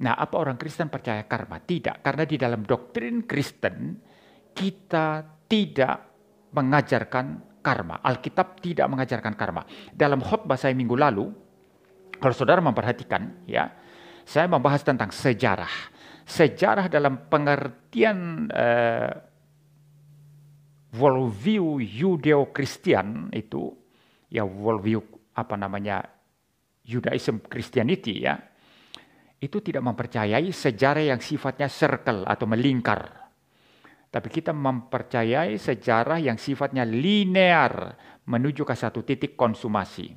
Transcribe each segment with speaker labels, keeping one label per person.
Speaker 1: Nah, apa orang Kristen percaya karma? Tidak, karena di dalam doktrin Kristen kita tidak mengajarkan karma. Alkitab tidak mengajarkan karma. Dalam khotbah saya minggu lalu, kalau saudara memperhatikan, ya, saya membahas tentang sejarah. Sejarah dalam pengertian uh, worldview Judeo-Kristian itu, ya worldview apa namanya Judaism Christianity ya itu tidak mempercayai sejarah yang sifatnya circle atau melingkar. Tapi kita mempercayai sejarah yang sifatnya linear menuju ke satu titik konsumasi.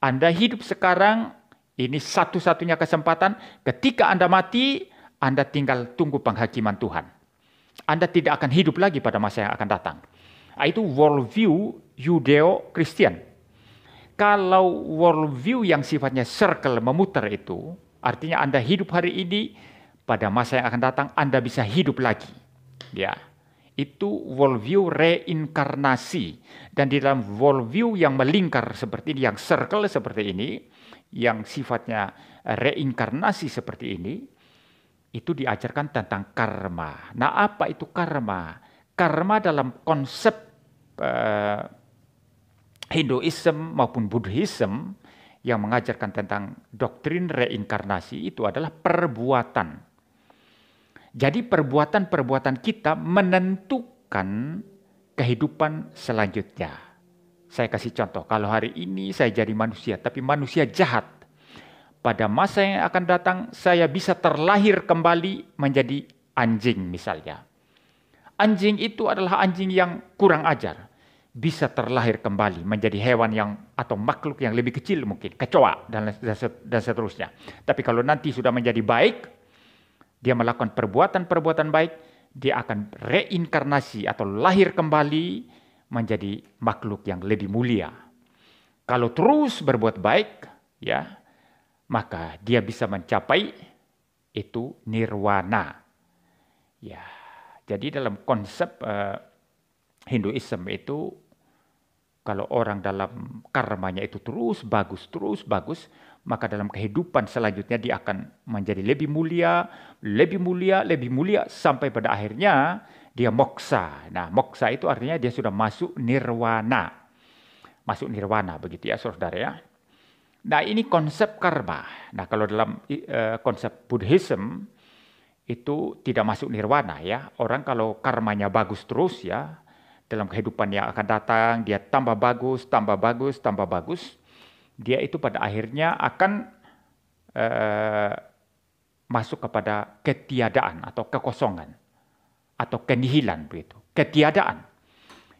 Speaker 1: Anda hidup sekarang, ini satu-satunya kesempatan. Ketika Anda mati, Anda tinggal tunggu penghakiman Tuhan. Anda tidak akan hidup lagi pada masa yang akan datang. Ah, itu worldview Judeo-Christian. Kalau worldview yang sifatnya circle memutar itu, Artinya Anda hidup hari ini, pada masa yang akan datang Anda bisa hidup lagi. Ya. Itu worldview reinkarnasi. Dan di dalam worldview yang melingkar seperti ini, yang circle seperti ini, yang sifatnya reinkarnasi seperti ini, itu diajarkan tentang karma. Nah, apa itu karma? Karma dalam konsep uh, Hinduism maupun Buddhism yang mengajarkan tentang doktrin reinkarnasi itu adalah perbuatan. Jadi perbuatan-perbuatan kita menentukan kehidupan selanjutnya. Saya kasih contoh, kalau hari ini saya jadi manusia, tapi manusia jahat. Pada masa yang akan datang, saya bisa terlahir kembali menjadi anjing misalnya. Anjing itu adalah anjing yang kurang ajar bisa terlahir kembali menjadi hewan yang atau makhluk yang lebih kecil mungkin kecoa dan dan seterusnya. Tapi kalau nanti sudah menjadi baik, dia melakukan perbuatan-perbuatan baik, dia akan reinkarnasi atau lahir kembali menjadi makhluk yang lebih mulia. Kalau terus berbuat baik, ya, maka dia bisa mencapai itu nirwana. Ya. Jadi dalam konsep uh, Hinduism itu kalau orang dalam karmanya itu terus bagus, terus bagus, maka dalam kehidupan selanjutnya dia akan menjadi lebih mulia, lebih mulia, lebih mulia sampai pada akhirnya dia moksa. Nah, moksa itu artinya dia sudah masuk nirwana. Masuk nirwana begitu ya Saudara ya. Nah, ini konsep karma. Nah, kalau dalam uh, konsep Buddhism itu tidak masuk nirwana ya. Orang kalau karmanya bagus terus ya, dalam kehidupan yang akan datang, dia tambah bagus, tambah bagus, tambah bagus. Dia itu pada akhirnya akan uh, masuk kepada ketiadaan atau kekosongan atau kenihilan begitu. Ketiadaan.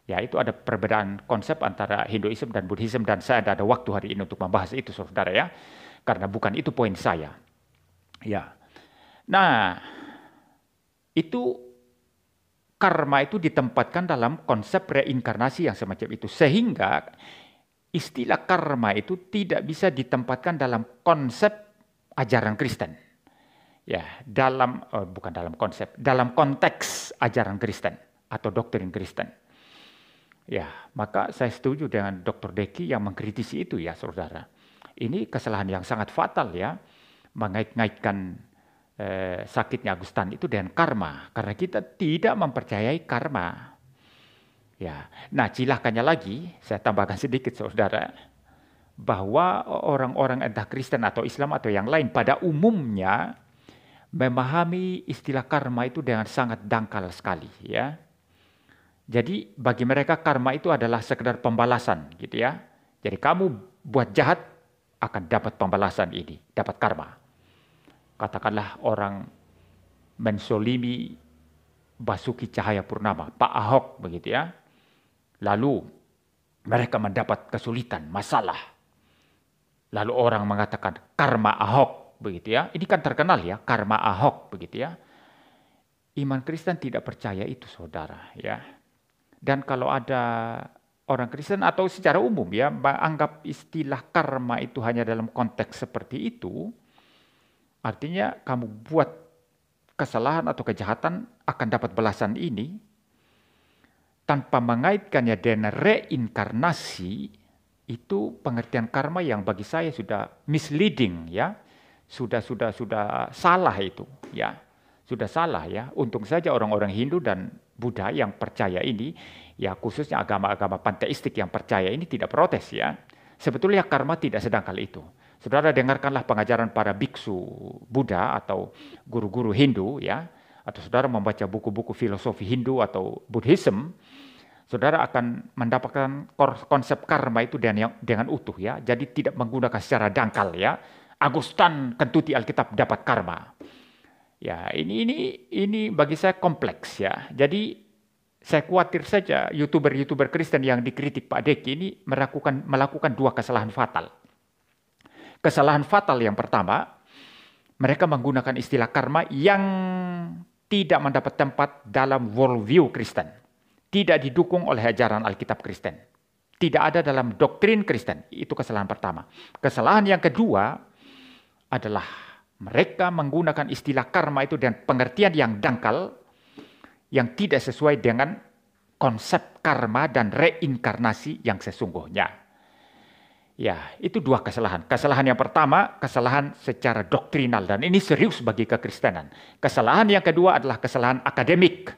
Speaker 1: Ya, itu ada perbedaan konsep antara Hinduism dan Buddhism dan saya ada waktu hari ini untuk membahas itu Saudara ya. Karena bukan itu poin saya. Ya. Nah, itu karma itu ditempatkan dalam konsep reinkarnasi yang semacam itu. Sehingga istilah karma itu tidak bisa ditempatkan dalam konsep ajaran Kristen. Ya, dalam oh, bukan dalam konsep, dalam konteks ajaran Kristen atau doktrin Kristen. Ya, maka saya setuju dengan Dr. Deki yang mengkritisi itu ya, Saudara. Ini kesalahan yang sangat fatal ya, mengait-ngaitkan Eh, sakitnya Agustan itu dengan karma karena kita tidak mempercayai karma. Ya. Nah, cilakannya lagi saya tambahkan sedikit Saudara bahwa orang-orang entah Kristen atau Islam atau yang lain pada umumnya memahami istilah karma itu dengan sangat dangkal sekali ya. Jadi bagi mereka karma itu adalah sekedar pembalasan gitu ya. Jadi kamu buat jahat akan dapat pembalasan ini, dapat karma katakanlah orang mensolimi Basuki Cahaya Purnama, Pak Ahok begitu ya. Lalu mereka mendapat kesulitan, masalah. Lalu orang mengatakan karma Ahok begitu ya. Ini kan terkenal ya, karma Ahok begitu ya. Iman Kristen tidak percaya itu saudara ya. Dan kalau ada orang Kristen atau secara umum ya anggap istilah karma itu hanya dalam konteks seperti itu, Artinya kamu buat kesalahan atau kejahatan akan dapat belasan ini tanpa mengaitkannya dengan reinkarnasi itu pengertian karma yang bagi saya sudah misleading ya sudah sudah sudah salah itu ya sudah salah ya untung saja orang-orang Hindu dan Buddha yang percaya ini ya khususnya agama-agama panteistik yang percaya ini tidak protes ya sebetulnya karma tidak sedang kali itu Saudara dengarkanlah pengajaran para biksu Buddha atau guru-guru Hindu ya, atau saudara membaca buku-buku filosofi Hindu atau Buddhism, saudara akan mendapatkan konsep karma itu dengan, dengan utuh ya. Jadi tidak menggunakan secara dangkal ya. Agustan Kentuti Alkitab dapat karma. Ya, ini ini ini bagi saya kompleks ya. Jadi saya khawatir saja youtuber-youtuber Kristen yang dikritik Pak Deki ini melakukan melakukan dua kesalahan fatal Kesalahan fatal yang pertama, mereka menggunakan istilah karma yang tidak mendapat tempat dalam worldview Kristen. Tidak didukung oleh ajaran Alkitab Kristen. Tidak ada dalam doktrin Kristen. Itu kesalahan pertama. Kesalahan yang kedua adalah mereka menggunakan istilah karma itu dan pengertian yang dangkal yang tidak sesuai dengan konsep karma dan reinkarnasi yang sesungguhnya. Ya, itu dua kesalahan. Kesalahan yang pertama, kesalahan secara doktrinal dan ini serius bagi kekristenan. Kesalahan yang kedua adalah kesalahan akademik.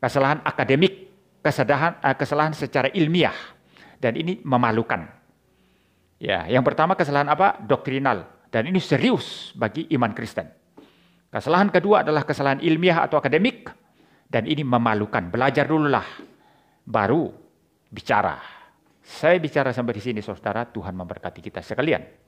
Speaker 1: Kesalahan akademik, kesalahan eh, kesalahan secara ilmiah dan ini memalukan. Ya, yang pertama kesalahan apa? Doktrinal dan ini serius bagi iman Kristen. Kesalahan kedua adalah kesalahan ilmiah atau akademik dan ini memalukan. Belajar dululah baru bicara. Saya bicara sampai di sini saudara, Tuhan memberkati kita sekalian.